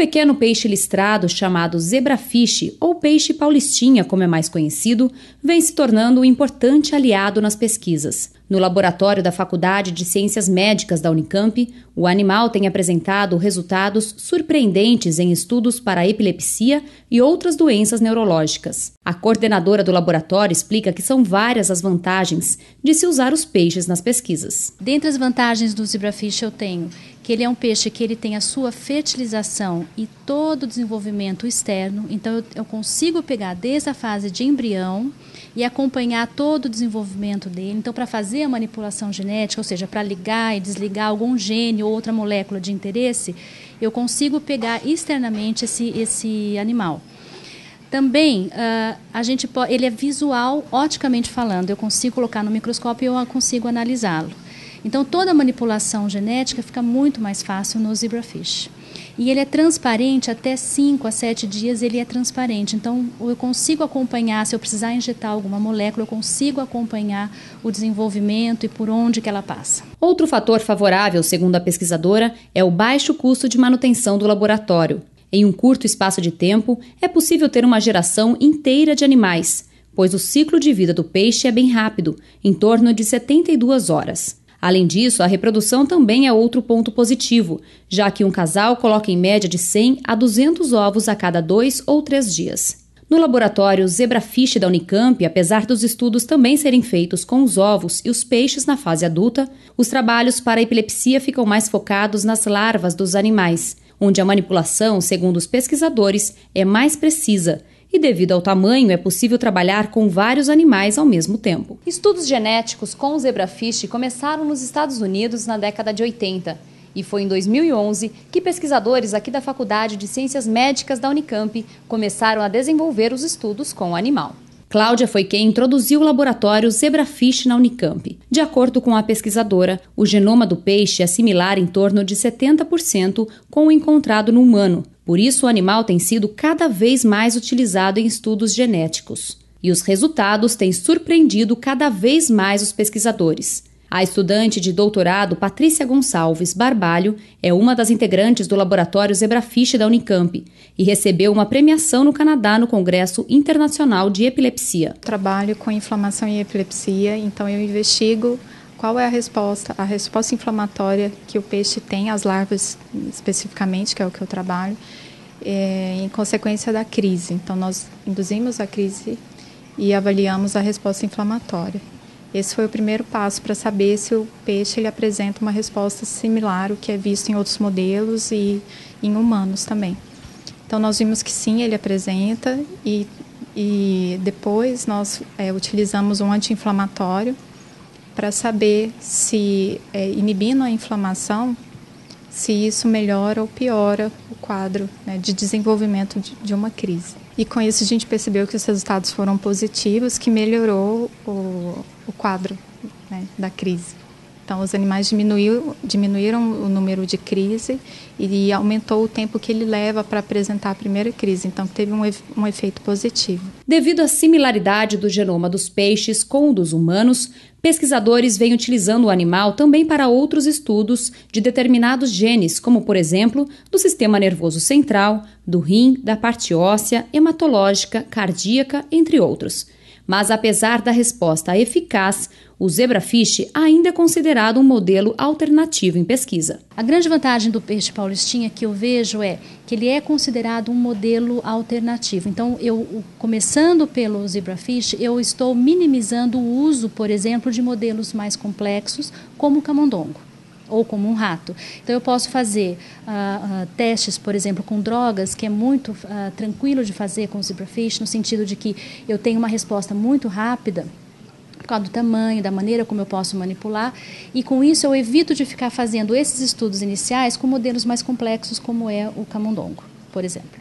pequeno peixe listrado chamado zebrafish, ou peixe paulistinha, como é mais conhecido, vem se tornando um importante aliado nas pesquisas. No laboratório da Faculdade de Ciências Médicas da Unicamp, o animal tem apresentado resultados surpreendentes em estudos para epilepsia e outras doenças neurológicas. A coordenadora do laboratório explica que são várias as vantagens de se usar os peixes nas pesquisas. Dentre as vantagens do zebrafish eu tenho que ele é um peixe que ele tem a sua fertilização e todo o desenvolvimento externo. Então eu, eu consigo pegar desde a fase de embrião e acompanhar todo o desenvolvimento dele. Então para fazer a manipulação genética, ou seja, para ligar e desligar algum gene ou outra molécula de interesse, eu consigo pegar externamente esse esse animal. Também uh, a gente pode, ele é visual, oticamente falando. Eu consigo colocar no microscópio e eu consigo analisá-lo. Então, toda a manipulação genética fica muito mais fácil no zebrafish. E ele é transparente, até 5 a 7 dias ele é transparente. Então, eu consigo acompanhar, se eu precisar injetar alguma molécula, eu consigo acompanhar o desenvolvimento e por onde que ela passa. Outro fator favorável, segundo a pesquisadora, é o baixo custo de manutenção do laboratório. Em um curto espaço de tempo, é possível ter uma geração inteira de animais, pois o ciclo de vida do peixe é bem rápido, em torno de 72 horas. Além disso, a reprodução também é outro ponto positivo, já que um casal coloca em média de 100 a 200 ovos a cada dois ou três dias. No laboratório Zebrafish da Unicamp, apesar dos estudos também serem feitos com os ovos e os peixes na fase adulta, os trabalhos para a epilepsia ficam mais focados nas larvas dos animais, onde a manipulação, segundo os pesquisadores, é mais precisa e, devido ao tamanho, é possível trabalhar com vários animais ao mesmo tempo. Estudos genéticos com zebrafish começaram nos Estados Unidos na década de 80. E foi em 2011 que pesquisadores aqui da Faculdade de Ciências Médicas da Unicamp começaram a desenvolver os estudos com o animal. Cláudia foi quem introduziu o laboratório Zebrafish na Unicamp. De acordo com a pesquisadora, o genoma do peixe é similar em torno de 70% com o encontrado no humano. Por isso, o animal tem sido cada vez mais utilizado em estudos genéticos. E os resultados têm surpreendido cada vez mais os pesquisadores. A estudante de doutorado Patrícia Gonçalves Barbalho é uma das integrantes do laboratório Zebrafish da Unicamp e recebeu uma premiação no Canadá no Congresso Internacional de Epilepsia. Trabalho com inflamação e epilepsia, então eu investigo qual é a resposta, a resposta inflamatória que o peixe tem, as larvas especificamente, que é o que eu trabalho, é, em consequência da crise. Então nós induzimos a crise e avaliamos a resposta inflamatória. Esse foi o primeiro passo para saber se o peixe ele apresenta uma resposta similar ao que é visto em outros modelos e em humanos também. Então nós vimos que sim, ele apresenta e, e depois nós é, utilizamos um anti-inflamatório para saber se é, inibindo a inflamação, se isso melhora ou piora o quadro né, de desenvolvimento de, de uma crise. E com isso a gente percebeu que os resultados foram positivos, que melhorou o quadro né, da crise. Então, os animais diminuiu, diminuíram o número de crise e aumentou o tempo que ele leva para apresentar a primeira crise. Então, teve um, um efeito positivo. Devido à similaridade do genoma dos peixes com o dos humanos, pesquisadores vêm utilizando o animal também para outros estudos de determinados genes, como, por exemplo, do sistema nervoso central, do rim, da parte óssea, hematológica, cardíaca, entre outros. Mas apesar da resposta eficaz, o zebrafish ainda é considerado um modelo alternativo em pesquisa. A grande vantagem do peixe paulistinha que eu vejo é que ele é considerado um modelo alternativo. Então, eu começando pelo zebrafish, eu estou minimizando o uso, por exemplo, de modelos mais complexos como o camundongo ou como um rato. Então, eu posso fazer uh, uh, testes, por exemplo, com drogas, que é muito uh, tranquilo de fazer com o zebrafish, no sentido de que eu tenho uma resposta muito rápida por causa do tamanho, da maneira como eu posso manipular, e com isso eu evito de ficar fazendo esses estudos iniciais com modelos mais complexos, como é o camundongo, por exemplo.